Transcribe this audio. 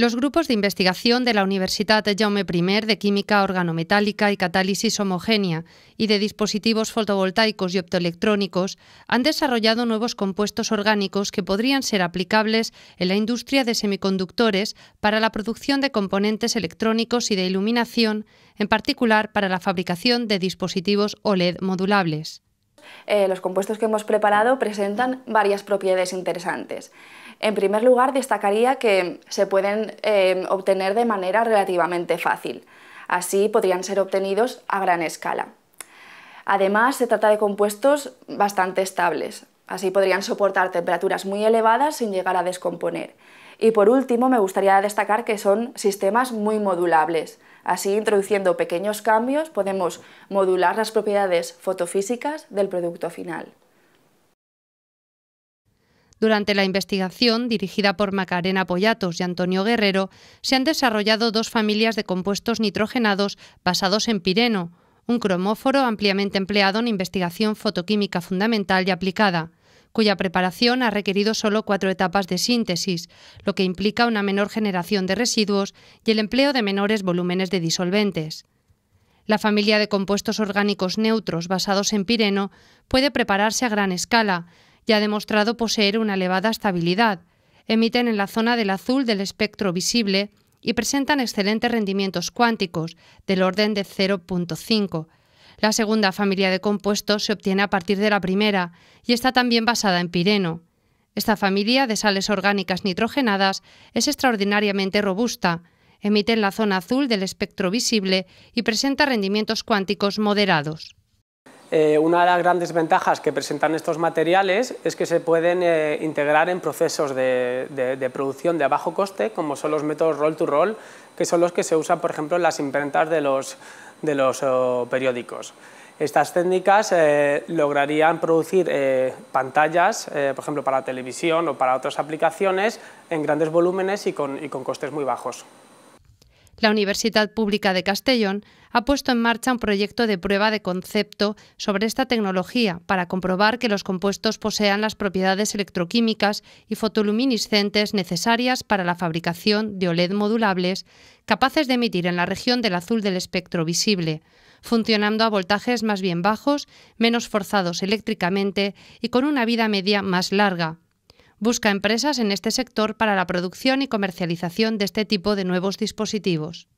Los grupos de investigación de la Universidad Jaume I de Química Organometálica y Catálisis Homogénea y de dispositivos fotovoltaicos y optoelectrónicos han desarrollado nuevos compuestos orgánicos que podrían ser aplicables en la industria de semiconductores para la producción de componentes electrónicos y de iluminación, en particular para la fabricación de dispositivos OLED modulables. Eh, los compuestos que hemos preparado presentan varias propiedades interesantes. En primer lugar, destacaría que se pueden eh, obtener de manera relativamente fácil. Así podrían ser obtenidos a gran escala. Además, se trata de compuestos bastante estables. Así podrían soportar temperaturas muy elevadas sin llegar a descomponer y por último, me gustaría destacar que son sistemas muy modulables. Así, introduciendo pequeños cambios, podemos modular las propiedades fotofísicas del producto final. Durante la investigación, dirigida por Macarena Pollatos y Antonio Guerrero, se han desarrollado dos familias de compuestos nitrogenados basados en pireno, un cromóforo ampliamente empleado en investigación fotoquímica fundamental y aplicada cuya preparación ha requerido solo cuatro etapas de síntesis, lo que implica una menor generación de residuos y el empleo de menores volúmenes de disolventes. La familia de compuestos orgánicos neutros basados en pireno puede prepararse a gran escala y ha demostrado poseer una elevada estabilidad. Emiten en la zona del azul del espectro visible y presentan excelentes rendimientos cuánticos del orden de 0.5 la segunda familia de compuestos se obtiene a partir de la primera y está también basada en pireno. Esta familia de sales orgánicas nitrogenadas es extraordinariamente robusta, emite en la zona azul del espectro visible y presenta rendimientos cuánticos moderados. Eh, una de las grandes ventajas que presentan estos materiales es que se pueden eh, integrar en procesos de, producción de bajo coste, como son los métodos roll to -roll, que son los que se usan, por ejemplo, en las imprentas de los, de los eh, periódicos. Estas técnicas eh, lograrían producir eh, pantallas, por ejemplo, para televisión o para otras aplicaciones, en grandes volúmenes y con costes muy bajos. La Universidad Pública de Castellón ha puesto en marcha un proyecto de prueba de concepto sobre esta tecnología para comprobar que los compuestos posean las propiedades electroquímicas y fotoluminiscentes necesarias para la fabricación de OLED modulables capaces de emitir en la región del azul del espectro visible, funcionando a voltajes más bien bajos, menos forzados eléctricamente y con una vida media más larga, busca empresas en este sector para la producción y comercialización de este tipo de nuevos dispositivos.